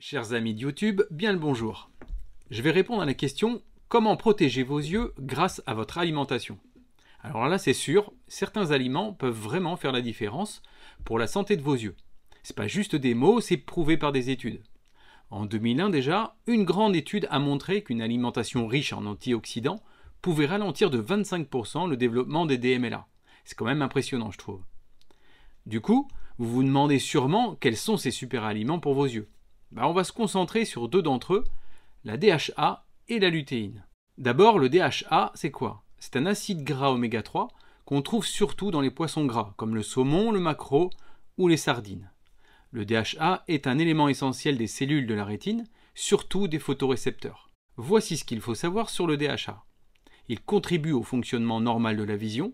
Chers amis de YouTube, bien le bonjour. Je vais répondre à la question comment protéger vos yeux grâce à votre alimentation. Alors là, c'est sûr, certains aliments peuvent vraiment faire la différence pour la santé de vos yeux. C'est pas juste des mots, c'est prouvé par des études. En 2001 déjà, une grande étude a montré qu'une alimentation riche en antioxydants pouvait ralentir de 25% le développement des DMLA. C'est quand même impressionnant, je trouve. Du coup, vous vous demandez sûrement quels sont ces super aliments pour vos yeux. Bah, on va se concentrer sur deux d'entre eux, la DHA et la lutéine. D'abord, le DHA, c'est quoi C'est un acide gras oméga 3 qu'on trouve surtout dans les poissons gras, comme le saumon, le maquereau ou les sardines. Le DHA est un élément essentiel des cellules de la rétine, surtout des photorécepteurs. Voici ce qu'il faut savoir sur le DHA. Il contribue au fonctionnement normal de la vision,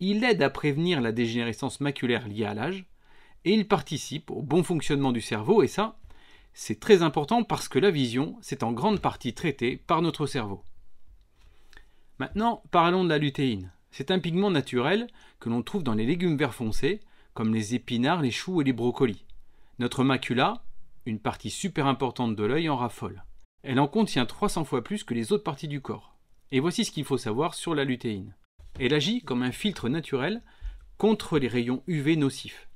il aide à prévenir la dégénérescence maculaire liée à l'âge, et il participe au bon fonctionnement du cerveau, et ça, c'est très important parce que la vision, c'est en grande partie traitée par notre cerveau. Maintenant, parlons de la lutéine. C'est un pigment naturel que l'on trouve dans les légumes verts foncés, comme les épinards, les choux et les brocolis. Notre macula, une partie super importante de l'œil, en raffole. Elle en contient 300 fois plus que les autres parties du corps. Et voici ce qu'il faut savoir sur la lutéine. Elle agit comme un filtre naturel contre les rayons UV nocifs.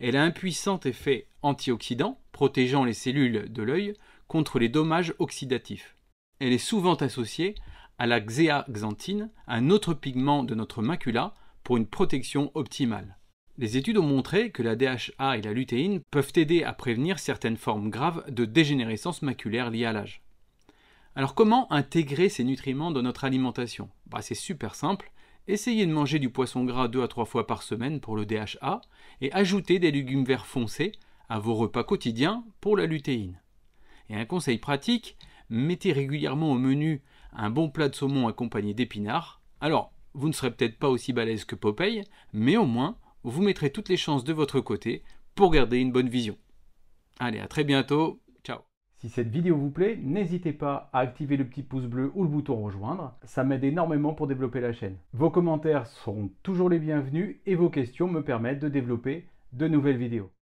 Elle a un puissant effet antioxydant protégeant les cellules de l'œil contre les dommages oxydatifs. Elle est souvent associée à la xéaxanthine, un autre pigment de notre macula, pour une protection optimale. Les études ont montré que la DHA et la lutéine peuvent aider à prévenir certaines formes graves de dégénérescence maculaire liée à l'âge. Alors comment intégrer ces nutriments dans notre alimentation bah, C'est super simple. Essayez de manger du poisson gras 2 à 3 fois par semaine pour le DHA et ajoutez des légumes verts foncés à vos repas quotidiens pour la lutéine. Et un conseil pratique, mettez régulièrement au menu un bon plat de saumon accompagné d'épinards. Alors, vous ne serez peut-être pas aussi balèze que Popeye, mais au moins, vous mettrez toutes les chances de votre côté pour garder une bonne vision. Allez, à très bientôt, ciao Si cette vidéo vous plaît, n'hésitez pas à activer le petit pouce bleu ou le bouton rejoindre, ça m'aide énormément pour développer la chaîne. Vos commentaires seront toujours les bienvenus et vos questions me permettent de développer de nouvelles vidéos.